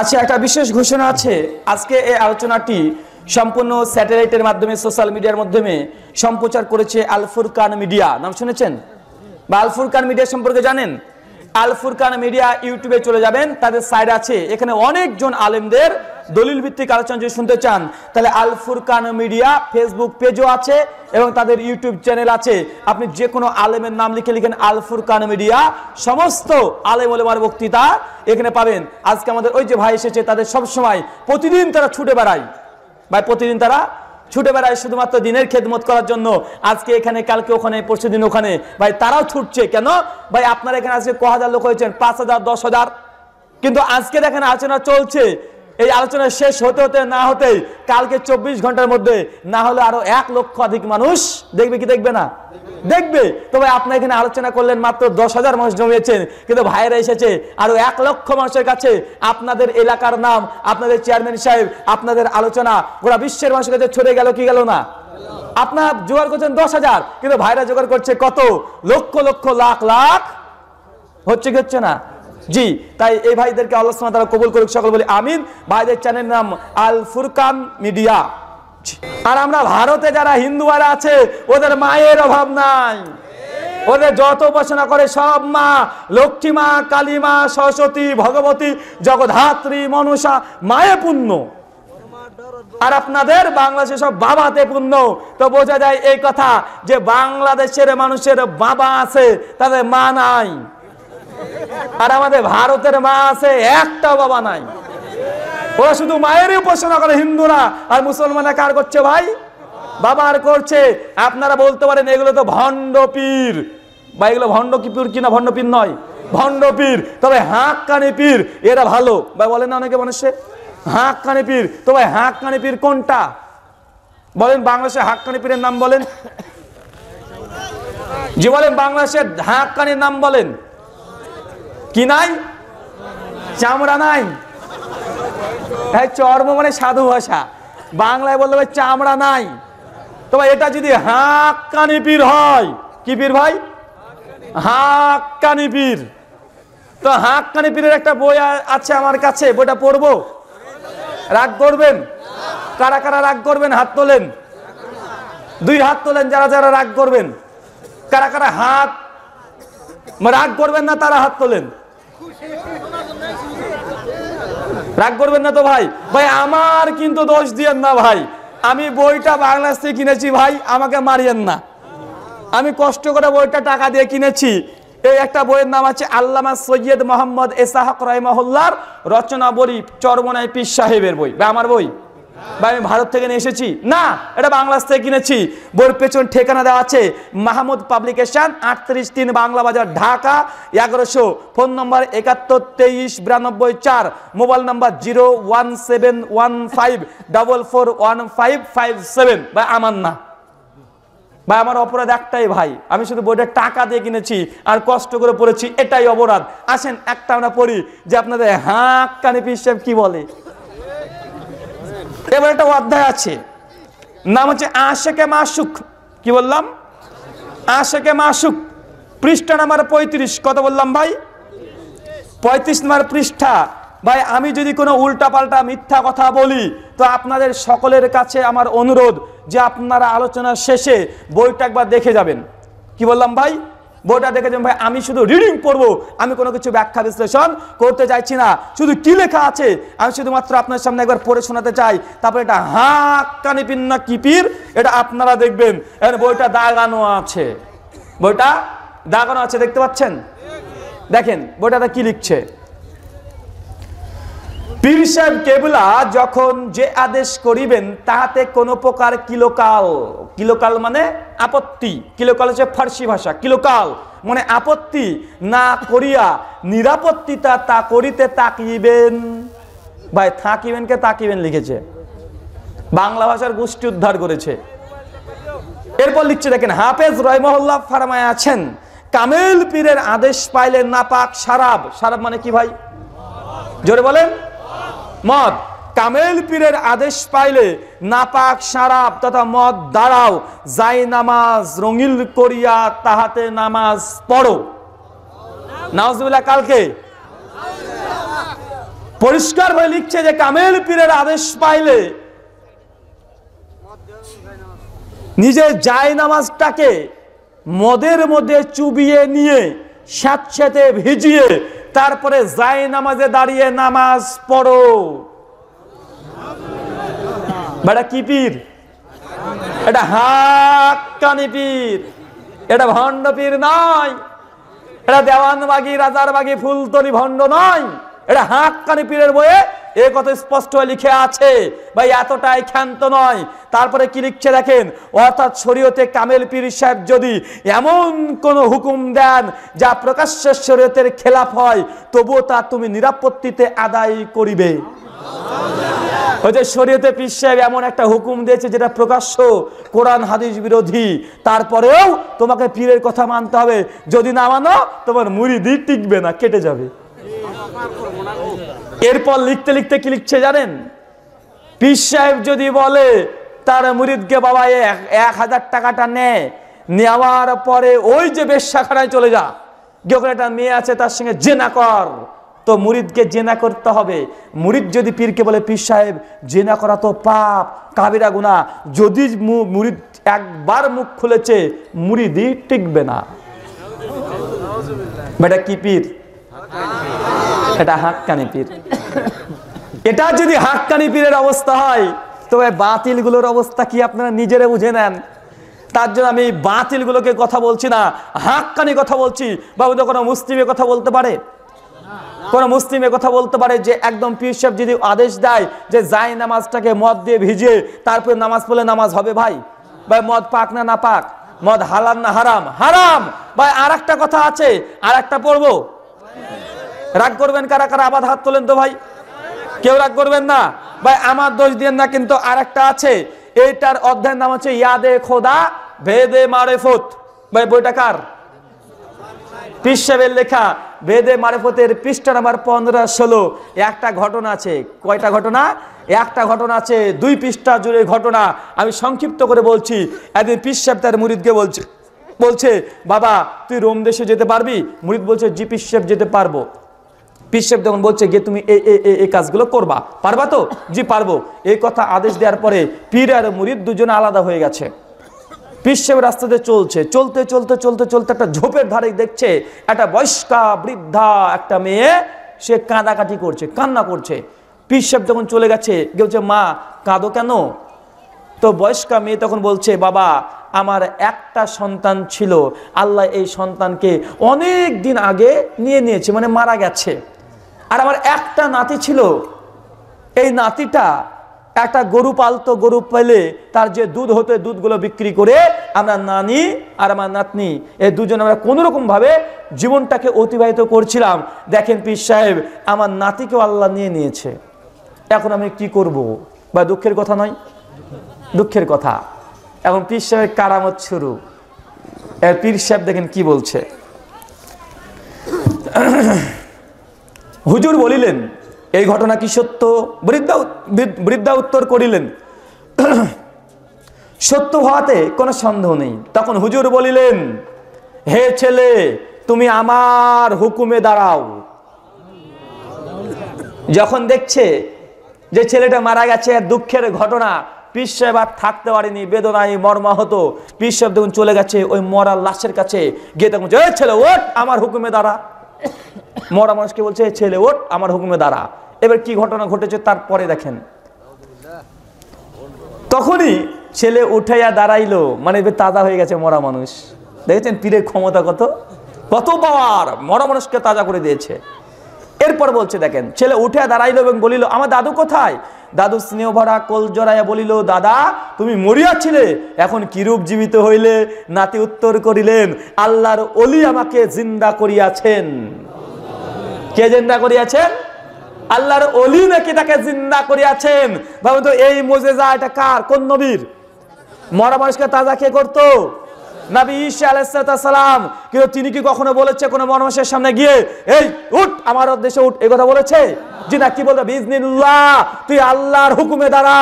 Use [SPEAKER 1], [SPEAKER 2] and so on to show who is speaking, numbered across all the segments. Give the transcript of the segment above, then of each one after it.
[SPEAKER 1] আচ্ছা একটা বিশেষ ঘোষণা আছে আজকে এই আলোচনাটি সম্পূর্ণ স্যাটেলাইটের মাধ্যমে সোশ্যাল মিডিয়ার মাধ্যমে সম্প্রচার করেছে আলফুরকান মিডিয়া নাম শুনেছেন বা আলফুরকান মিডিয়া সম্পর্কে জানেন আল ফুরকান মিডিয়া ইউটিউবে চলে যাবেন তাদের সাইড আছে এখানে অনেকজন আলেমদের দলিল ভিত্তিক আলোচনা যদি শুনতে চান তাহলে আল ফুরকান মিডিয়া ফেসবুক পেজও আছে এবং তাদের ইউটিউব চ্যানেল আছে আপনি যে কোনো আলেমের নাম লিখে লিখেন আল ফুরকান মিডিয়া সমস্ত আলেম ওলেমার বক্তৃতা এখানে পাবেন আজকে আমাদের ওই যে ভাই এসেছে তাদের সব সময় প্রতিদিন তারা ছুটে বেড়ায় ভাই প্রতিদিন তারা ছুটে বেড়ায় শুধুমাত্র দিনের খেদমত করার জন্য আজকে এখানে কালকে ওখানে পরশু দিন ওখানে ভাই তারাও ছুটছে কেন ভাই আপনারা এখানে আজকে ক হাজার লোক হয়েছেন পাঁচ হাজার দশ হাজার কিন্তু আজকে দেখেন আলোচনা চলছে এই আলোচনা শেষ হতে হতে না হতেই কালকে চব্বিশ ঘন্টার মধ্যে না হলে আরো এক লক্ষ অধিক মানুষ দেখবে কি দেখবে না দেখবে তবে আপনি এখানে আলোচনা করলেন মাত্র দশ হাজার মানুষ জমিয়েছেন কিন্তু ভাইরা এসেছে আরো এক লক্ষ মানুষের কাছে আপনাদের এলাকার নাম আপনাদের চেয়ারম্যান সাহেব আপনাদের আলোচনা গোটা বিশ্বের মানুষের কাছে ছড়ে গেল কি গেল না আপনার জোগাড় করছেন দশ হাজার কিন্তু ভাইরা জোগাড় করছে কত লক্ষ লক্ষ লাখ লাখ হচ্ছে কি হচ্ছে না জি তাই এই ভাইদেরকে আল্লাহ তারা কবুল করুক সকল বলি আমিন ভাইদের চ্যানেল নাম আল ফুরকান মিডিয়া আর আমরা ভারতে যারা হিন্দুয়ারা আছে ওদের মায়ের অভাব নাই ওদের যত উপাসনা করে সব মা লক্ষ্মী মা কালী মা সরস্বতী ভগবতী জগধাত্রী মনুষা মায়ে পূর্ণ আর আপনাদের বাংলাদেশে সব বাবাতে পূর্ণ তো বোঝা যায় এই কথা যে বাংলাদেশের মানুষের বাবা আছে তাদের মা নাই আর আমাদের ভারতের মা আছে একটা বাবা নাই ওরা শুধু মায়েরই উপাসনা করে হিন্দুরা আর মুসলমানরা কার করছে ভাই বাবার করছে আপনারা বলতে পারেন এগুলো তো ভণ্ড পীর বা এগুলো ভণ্ড কি পীর কিনা ভণ্ড পীর নয় ভণ্ড পীর তবে হাঁক কানে পীর এরা ভালো বা বলেন না অনেকে মানুষে হাঁক কানে পীর তবে হাঁক কানে পীর কোনটা বলেন বাংলাদেশে হাঁক কানে পীরের নাম বলেন যে বলেন বাংলাদেশের হাঁক কানের নাম বলেন কি নাই চামড়া নাই হ্যাঁ চর্ম মানে সাধু ভাষা বাংলায় বললে ভাই চামড়া নাই তবে এটা যদি হাক্কানি পীর হয় কি পীর ভাই হাক্কানি পীর তো হাক্কানি পীরের একটা বই আছে আমার কাছে বইটা পড়বো রাগ করবেন কারা কারা রাগ করবেন হাত তোলেন দুই হাত তোলেন যারা যারা রাগ করবেন কারা কারা হাত রাগ করবেন না তারা হাত তোলেন রাগ করবেন না তো ভাই ভাই আমার কিন্তু দোষ দিয়েন না ভাই আমি বইটা বাংলাদেশ থেকে কিনেছি ভাই আমাকে মারিয়েন না আমি কষ্ট করে বইটা টাকা দিয়ে কিনেছি এই একটা বইয়ের নাম আছে আল্লামা সৈয়দ মোহাম্মদ এসাহক রহমহল্লার রচনা বলি চরমনায় পীর সাহেবের বই বা আমার বই বা আমি ভারত থেকে নিয়ে এসেছি না এটা বাংলাদেশ থেকে কিনেছি বোর পেছন ঠিকানা দেওয়া আছে মাহমুদ পাবলিকেশন আটত্রিশ তিন বাংলা বাজার ঢাকা এগারোশো ফোন নম্বর একাত্তর তেইশ বিরানব্বই চার mobile number zero one seven one five double four one five five seven বা আমার না ভাই আমার অপরাধ একটাই ভাই আমি শুধু বইটা টাকা দিয়ে কিনেছি আর কষ্ট করে পড়েছি এটাই অপরাধ আসেন একটা আমরা পড়ি যে আপনাদের হাঁক কানে পিস কি বলে এবার একটা অধ্যায় আছে নাম হচ্ছে আশেকে মাসুক কি বললাম আশেকে মাসুক পৃষ্ঠা নাম্বার পঁয়ত্রিশ কত বললাম ভাই পঁয়ত্রিশ নাম্বার পৃষ্ঠা ভাই আমি যদি কোনো উল্টাপাল্টা মিথ্যা কথা বলি তো আপনাদের সকলের কাছে আমার অনুরোধ যে আপনারা আলোচনা শেষে বইটা একবার দেখে যাবেন কি বললাম ভাই বইটা দেখে যেমন ভাই আমি শুধু রিডিং পড়ব আমি কোনো কিছু ব্যাখ্যা বিশ্লেষণ করতে চাইছি না শুধু কি লেখা আছে আমি শুধুমাত্র আপনার সামনে একবার পড়ে শোনাতে চাই তারপরে এটা হাক্কানি পিন না কিপির এটা আপনারা দেখবেন বইটা দাগানো আছে বইটা দাগানো আছে দেখতে পাচ্ছেন দেখেন বইটাতে কি লিখছে পীর সাহেব কেবলা যখন যে আদেশ করিবেন তাহাতে কোনো প্রকার কিলোকাল কিলোকাল মানে আপত্তি কিলোকাল হচ্ছে ফার্সি ভাষা কিলোকাল মানে আপত্তি না করিয়া নিরাপত্তিতা তা করিতে তাকিবেন ভাই থাকিবেন কে তাকিবেন লিখেছে বাংলা ভাষার গোষ্ঠী উদ্ধার করেছে এরপর লিখছে দেখেন হাফেজ রহমহল্লা ফার্মায় আছেন কামেল পীরের আদেশ পাইলেন না পাক সারাব সারাব মানে কি ভাই জোরে বলেন মদ কামেল পীরের আদেশ পাইলে নাপাক সারাপ তথা মদ দাঁড়াও যাই নামাজ রঙিল করিয়া তাহাতে নামাজ পড়ো নাওজবিল্লা কালকে পরিষ্কার ভাবে লিখছে যে কামেল পীরের আদেশ পাইলে নিজে যাই নামাজটাকে মদের মধ্যে চুবিয়ে নিয়ে স্যাঁতস্যাঁতে ভিজিয়ে তারপরে যাই নামাজে দাঁড়িয়ে নামাজ পড়ো বেটা কি পীর এটা হাক পীর এটা ভণ্ড পীর নয় এটা দেওয়ান বাগি রাজার বাগি ফুলতলি ভণ্ড নয় এটা হাঁক কানে পীরের বইয়ে এ কথা স্পষ্ট লিখে আছে ভাই এতটাই ক্ষান্ত নয় তারপরে কি লিখছে দেখেন অর্থাৎ শরীয়তে কামেল পীর সাহেব যদি এমন কোনো হুকুম দেন যা প্রকাশ্যে শরীয়তের খেলাফ হয় তবুও তা তুমি নিরাপত্তিতে আদায় করিবে শরীয়তে পীর সাহেব এমন একটা হুকুম দিয়েছে যেটা প্রকাশ্য কোরআন হাদিস বিরোধী তারপরেও তোমাকে পীরের কথা মানতে হবে যদি না মানো তোমার মুড়ি দিয়ে টিকবে না কেটে যাবে এরপর লিখতে লিখতে কি লিখছে জানেন পিস সাহেব যদি বলে তার মুরিদকে বাবা এক হাজার টাকাটা নেয় নেওয়ার পরে ওই যে বেশাখানায় চলে যা গিয়ে একটা মেয়ে আছে তার সঙ্গে জেনা কর তো মুরিদকে জেনা করতে হবে মুরিদ যদি পীরকে বলে পীর সাহেব জেনা করা তো পাপ কাবিরা গুণা যদি মুরিদ একবার মুখ খুলেছে মুরিদি টিকবে না বেটা কি পীর এটা হাক্কানি পীর এটা যদি হাক্কানি পীরের অবস্থা হয় তবে বাতিলগুলোর অবস্থা কি আপনারা নিজেরা বুঝে নেন তার জন্য আমি বাতিলগুলোকে কথা বলছি না হাক্কানি কথা বলছি বাবু তো কোনো মুসলিমের কথা বলতে পারে কোন মুসলিমে কথা বলতে পারে যে একদম পীর সাহেব যদি আদেশ দেয় যে যাই নামাজটাকে মদ দিয়ে ভিজিয়ে তারপরে নামাজ পড়লে নামাজ হবে ভাই ভাই মদ পাক না না পাক মদ হালাল না হারাম হারাম ভাই আর কথা আছে আর একটা পড়বো রাগ করবেন কারা কারা আবার হাত তোলেন তো ভাই কেউ রাগ করবেন না ভাই আমার দোষ দিয়ে না কিন্তু আরেকটা আছে এইটার অধ্যায়ের নাম হচ্ছে ইয়াদে খোদা ভেদে মারেফত ভাই বইটা কার পিস লেখা বেদে মারেফতের পৃষ্ঠা নাম্বার পনেরো ষোলো একটা ঘটনা আছে কয়টা ঘটনা একটা ঘটনা আছে দুই পৃষ্ঠা জুড়ে ঘটনা আমি সংক্ষিপ্ত করে বলছি একদিন পিস সাহেব তার মুরিদকে বলছে বলছে বাবা তুই রোম দেশে যেতে পারবি মুরিদ বলছে জি পিসেব যেতে পারবো পিসেব যখন বলছে গিয়ে তুমি এই এই এই কাজগুলো করবা পারবা তো জি পারবো এই কথা আদেশ দেওয়ার পরে পীর আর মুরিদ দুজনে আলাদা হয়ে গেছে পিসেব রাস্তাতে চলছে চলতে চলতে চলতে চলতে একটা ঝোপের ধারে দেখছে একটা বয়স্কা বৃদ্ধা একটা মেয়ে সে কাঁদাকাটি করছে কান্না করছে পিসেব যখন চলে গেছে বলছে মা কাঁদো কেন তো বয়স্কা মেয়ে তখন বলছে বাবা আমার একটা সন্তান ছিল আল্লাহ এই সন্তানকে অনেক দিন আগে নিয়ে নিয়েছে মানে মারা গেছে আর আমার একটা নাতি ছিল এই নাতিটা একটা গরু পালতো গরু পেলে তার যে দুধ হতো দুধগুলো বিক্রি করে আমরা নানি আর আমার নাতনি এই দুজন আমরা কোনোরকমভাবে জীবনটাকে অতিবাহিত করছিলাম দেখেন পীর সাহেব আমার নাতিকেও আল্লাহ নিয়ে নিয়েছে এখন আমি কি করব বা দুঃখের কথা নয় দুঃখের কথা এখন পীর সাহেবের কারামত শুরু এর পীর সাহেব দেখেন কি বলছে হুজুর বলিলেন এই ঘটনা কি সত্য বৃদ্ধা বৃদ্ধা উত্তর করিলেন সত্য হওয়াতে কোনো সন্দেহ নেই তখন হুজুর বলিলেন হে ছেলে তুমি আমার হুকুমে দাঁড়াও যখন দেখছে যে ছেলেটা মারা গেছে দুঃখের ঘটনা পীর সাহেব আর থাকতে পারেনি বেদনায় মর্মা হতো পীর দেখুন চলে গেছে ওই মরা লাশের কাছে গিয়ে দেখুন এ ছেলে ওট আমার হুকুমে দাঁড়া মরা মানুষকে বলছে ছেলে ওট আমার হুকুমে দাঁড়া এবার কি ঘটনা ঘটেছে তারপরে দেখেন তখনই ছেলে উঠাইয়া দাঁড়াইলো মানে এবার তাজা হয়ে গেছে মরা মানুষ দেখেছেন পীরের ক্ষমতা কত কত পাওয়ার মরা মানুষকে তাজা করে দিয়েছে এরপর বলছে দেখেন ছেলে উঠে দাঁড়াইলো এবং বলিল আমার দাদু কোথায় দাদু স্নেহ ভরা কোল জড়াইয়া বলিল দাদা তুমি মরিয়াছিলে এখন কিরূপ জীবিত হইলে নাতি উত্তর করিলেন আল্লাহর অলি আমাকে জিন্দা করিয়াছেন কে জিন্দা করিয়াছেন আল্লাহর অলি নাকি তাকে জিন্দা করিয়াছেন ভাবতো তো এই যা এটা কার কোন নবীর মরা মানুষকে তাজা কে করতো নাবি ঈশা আলাইসালাম কিন্তু তিনি কি কখনো বলেছে কোনো মানুষের সামনে গিয়ে এই উঠ আমার দেশে উঠ এই কথা বলেছে জি না কি বলবে বিজনিল্লাহ তুই আল্লাহর হুকুমে দাঁড়া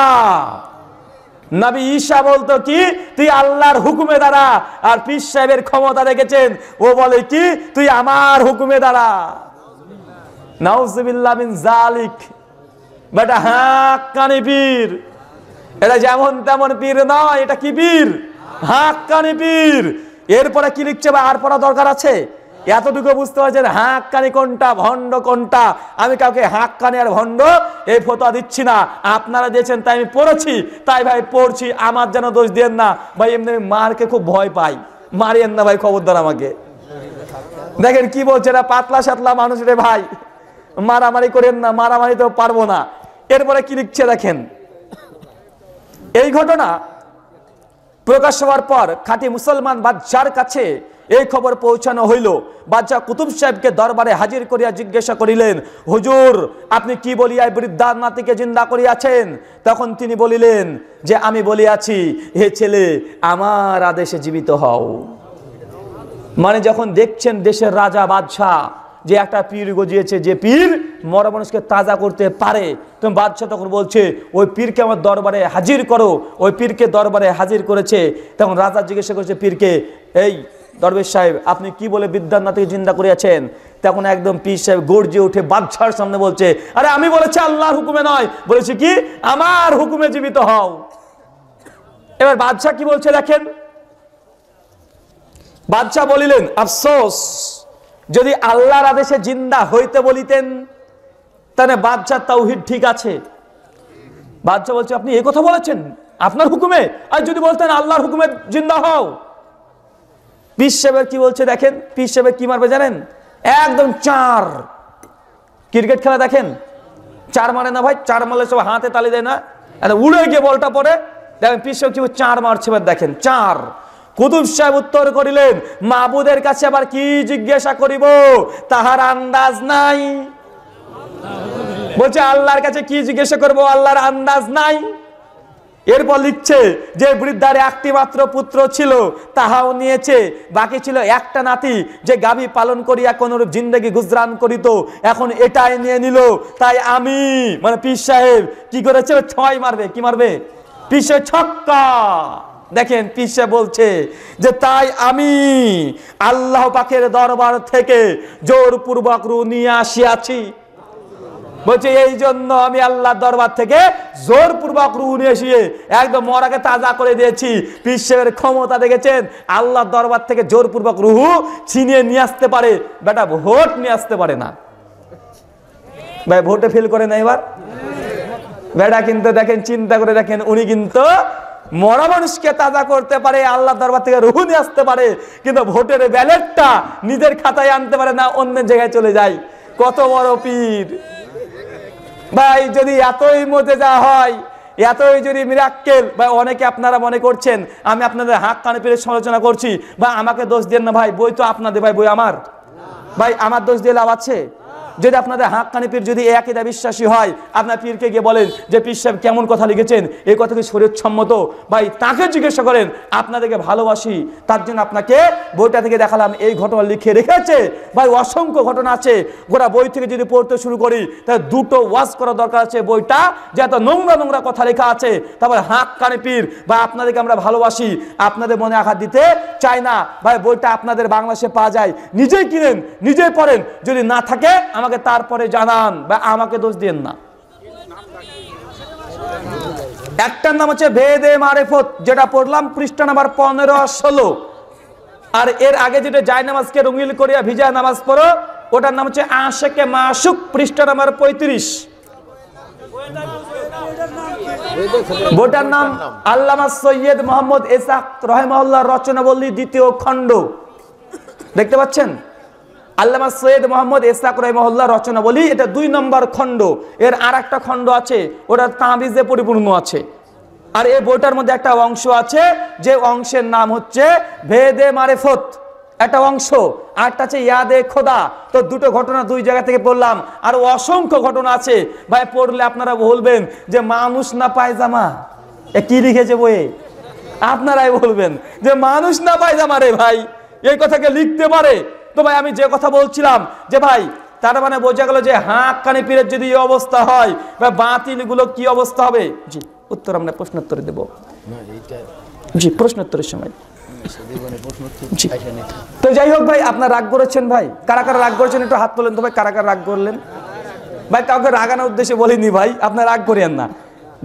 [SPEAKER 1] নাবি ঈসা বলতো কি তুই আল্লাহর হুকুমে দাঁড়া আর পীর সাহেবের ক্ষমতা দেখেছেন ও বলে কি তুই আমার হুকুমে দাঁড়া নাউজুবিল্লাহ মিন জালিক বেটা হাক্কানি পীর এটা যেমন তেমন পীর নয় এটা কি পীর হাক্কানি পীর এরপরে কি লিখছে বা আর পড়া দরকার আছে এতটুকু বুঝতে পারছেন হাঁককানি কোনটা ভণ্ড কোনটা আমি কাউকে হাঁককানি আর ভণ্ড এই ফতোয়া দিচ্ছি না আপনারা দিয়েছেন তাই আমি পড়েছি তাই ভাই পড়ছি আমার যেন দোষ দেন না ভাই এমনি আমি মারকে খুব ভয় পাই মারিয়েন না ভাই খবরদার আমাকে দেখেন কি বলছে না পাতলা সাতলা মানুষ রে ভাই মারামারি করেন না মারামারি তো পারবো না এরপরে কি লিখছে দেখেন এই ঘটনা প্রকাশ হওয়ার পর খাঁটি মুসলমান বাদশার কাছে এই খবর পৌঁছানো হইল বাদশাহ কুতুব সাহেবকে দরবারে হাজির করিয়া জিজ্ঞাসা করিলেন হুজুর আপনি কি বলিয়া বৃদ্ধার নাতিকে জিন্দা করিয়াছেন তখন তিনি বলিলেন যে আমি বলিয়াছি হে ছেলে আমার আদেশে জীবিত হও মানে যখন দেখছেন দেশের রাজা বাদশাহ যে একটা পীর গজিয়েছে যে পীর মরা মানুষকে তাজা করতে পারে তুমি বাদশাহ তখন বলছে ওই পীরকে আমার দরবারে হাজির করো ওই পীরকে দরবারে হাজির করেছে তখন রাজা জিজ্ঞাসা করেছে পীরকে এই দরবেশ সাহেব আপনি কি বলে বিদ্যান্নাথকে জিন্দা করিয়াছেন তখন একদম পীর সাহেব গর্জে উঠে বাদশাহর সামনে বলছে আরে আমি বলেছি আল্লাহর হুকুমে নয় বলেছি কি আমার হুকুমে জীবিত হও এবার বাদশাহ কি বলছে দেখেন বাদশাহ বলিলেন আফসোস যদি আল্লাহর আদেশে জিন্দা হইতে বলিতেন তাহলে বাদশাহ তাওহিদ ঠিক আছে বাদশাহ বলছে আপনি এ কথা বলেছেন আপনার হুকুমে আর যদি বলতেন আল্লাহর হুকুমে জিন্দা হও পিস সাহেবের কি বলছে দেখেন পিস সাহেবের কি মারবে জানেন একদম চার ক্রিকেট খেলা দেখেন চার মারে না ভাই চার মারলে সব হাতে তালি দেয় না উড়ে গিয়ে বলটা পরে দেখেন পিস সাহেব কি চার মারছে দেখেন চার কুতুব সাহেব উত্তর করিলেন মাবুদের কাছে আবার কি জিজ্ঞাসা করিব তাহার আন্দাজ নাই বলছে আল্লাহর কাছে কি জিজ্ঞাসা করব আল্লাহর আন্দাজ নাই এরপর লিখছে যে বৃদ্ধার একটি মাত্র পুত্র ছিল তাহাও নিয়েছে বাকি ছিল একটা নাতি যে গাবি পালন করিয়া কোনরূপ জিন্দগি গুজরান করিত এখন এটাই নিয়ে নিল তাই আমি মানে পীর সাহেব কি করেছে ছয় মারবে কি মারবে পিসে ছক্কা দেখেন পিসে বলছে যে তাই আমি আল্লাহ পাখের দরবার থেকে জোরপূর্বক রু নিয়ে আসিয়াছি বলছে এই জন্য আমি আল্লাহ দরবার থেকে জোরপূর্বক রু নিয়ে এসে একদম মরাকে তাজা করে দিয়েছি পিসের ক্ষমতা দেখেছেন আল্লাহ দরবার থেকে জোরপূর্বক রুহু ছিনিয়ে নিয়ে আসতে পারে বেটা ভোট নিয়ে আসতে পারে না ভাই ভোটে ফিল করে না এবার বেটা কিন্তু দেখেন চিন্তা করে দেখেন উনি কিন্তু মরা মানুষকে তাজা করতে পারে আল্লাহ দরবার থেকে রুহু নিয়ে আসতে পারে কিন্তু ভোটের ব্যালেটটা নিজের খাতায় আনতে পারে না অন্যের জায়গায় চলে যায় কত বড় পীর ভাই যদি এতই মজে যা হয় এতই যদি মিরাক্কেল বা অনেকে আপনারা মনে করছেন আমি আপনাদের হাত কানে পেরে সমালোচনা করছি বা আমাকে দোষ দেন না ভাই বই তো আপনাদের ভাই বই আমার ভাই আমার দোষ দিয়ে লাভ আছে যদি আপনাদের কানি পীর যদি এক এটা বিশ্বাসী হয় আপনার পীরকে গিয়ে বলেন যে পীর সাহেব কেমন কথা লিখেছেন এই কথা কি শরীরসম্মত ভাই তাকে জিজ্ঞাসা করেন আপনাদেরকে ভালোবাসি তার জন্য আপনাকে বইটা থেকে দেখালাম এই ঘটনা লিখে রেখেছে ভাই অসংখ্য ঘটনা আছে গোটা বই থেকে যদি পড়তে শুরু করি তাহলে দুটো ওয়াশ করা দরকার আছে বইটা যে এত নোংরা নোংরা কথা লেখা আছে তারপর হাঁক কানি পীর বা আপনাদেরকে আমরা ভালোবাসি আপনাদের মনে আঘাত দিতে চাই না ভাই বইটা আপনাদের বাংলাদেশে পাওয়া যায় নিজেই কিনেন নিজেই পড়েন যদি না থাকে আমার আমাকে তারপরে জানান বা আমাকে দোষ দেন না একটার নাম হচ্ছে ভেদে মারেফত যেটা পড়লাম পৃষ্ঠা নাম্বার পনেরো ষোলো আর এর আগে যেটা জায় নামাজকে রঙিল করিয়া ভিজা নামাজ পড়ো ওটার নাম হচ্ছে আশেকে মাসুক পৃষ্ঠা নাম্বার পঁয়ত্রিশ বইটার নাম আল্লামা দ্বিতীয় খণ্ড দেখতে পাচ্ছেন আল্লামা সৈয়দ মোহাম্মদ ইসলাক রহমহল্লা রচনা বলি এটা দুই নম্বর খণ্ড এর আর একটা খণ্ড আছে ওটা তাঁবিজে পরিপূর্ণ আছে আর এই বইটার মধ্যে একটা অংশ আছে যে অংশের নাম হচ্ছে ভেদে মারেফত একটা অংশ আরটা আছে ইয়াদে খোদা তো দুটো ঘটনা দুই জায়গা থেকে পড়লাম আর অসংখ্য ঘটনা আছে ভাই পড়লে আপনারা বলবেন যে মানুষ না পায়জামা এ কি লিখেছে বইয়ে আপনারাই বলবেন যে মানুষ না পায়জামা রে ভাই এই কথাকে লিখতে পারে তো ভাই আমি যে কথা বলছিলাম যে ভাই তার মানে বোঝা গেল যে হাঁক কানে পীরের যদি অবস্থা হয় বা বাতিলগুলো কি অবস্থা হবে জি উত্তর আমরা প্রশ্নোত্তরে দেবো জি প্রশ্নোত্তরের সময় আচ্ছা, তো যাই হোক ভাই আপনার রাগ করেছেন ভাই কারা কারা রাগ করেছেন একটু হাত তোলেন তো ভাই কারা কারা রাগ করলেন ভাই কাউকে রাগানোর উদ্দেশ্যে বলিনি ভাই আপনার রাগ করিয়েন না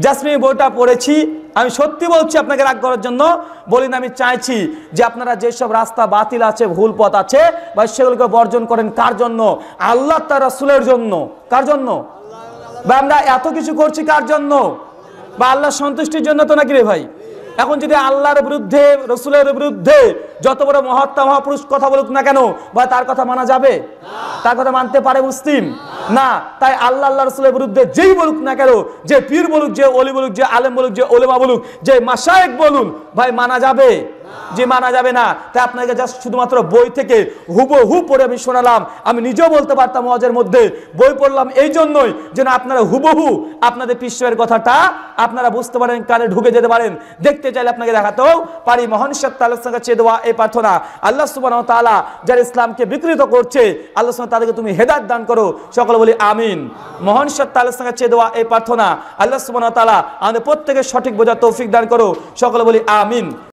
[SPEAKER 1] জাসমিন বইটা পড়েছি আমি সত্যি বলছি আপনাকে রাগ করার জন্য বলি না আমি চাইছি যে আপনারা যেসব রাস্তা বাতিল আছে ভুল পথ আছে বা সেগুলোকে বর্জন করেন কার জন্য আল্লাহ তার রাসুলের জন্য কার জন্য বা আমরা এত কিছু করছি কার জন্য বা আল্লাহ সন্তুষ্টির জন্য তো নাকি রে ভাই এখন যদি আল্লাহর বিরুদ্ধে রসুলের বিরুদ্ধে যত বড় মহাত্মা মহাপুরুষ কথা বলুক না কেন বা তার কথা মানা যাবে তার কথা মানতে পারে মুসলিম না তাই আল্লাহ আল্লাহ রসুলের বিরুদ্ধে যেই বলুক না কেন যে পীর বলুক যে অলি বলুক যে আলেম বলুক যে ওলেমা বলুক যে মাসায়েক বলুন ভাই মানা যাবে যে মানা যাবে না তাই আপনাকে জাস্ট শুধুমাত্র বই থেকে হুবহু পড়ে আমি শোনালাম আমি নিজেও বলতে পারতাম ওয়াজের মধ্যে বই পড়লাম এই জন্যই যেন আপনারা হুবহু আপনাদের পিসের কথাটা আপনারা বুঝতে পারেন কানে ঢুকে যেতে পারেন দেখতে চাইলে আপনাকে দেখাতেও পারি মহান সত্তাহসার চেয়ে দেওয়া এই প্রার্থনা আল্লাহ সুবাহ তালা যারা ইসলামকে বিকৃত করছে আল্লাহ সুবাহ তাদেরকে তুমি হেদায়ত দান করো সকলে বলি আমিন মহান সঙ্গে চেয়ে দেওয়া এই প্রার্থনা আল্লাহ সুবাহ তালা আমাদের প্রত্যেকের সঠিক বোঝা তৌফিক দান করো সকলে বলি আমিন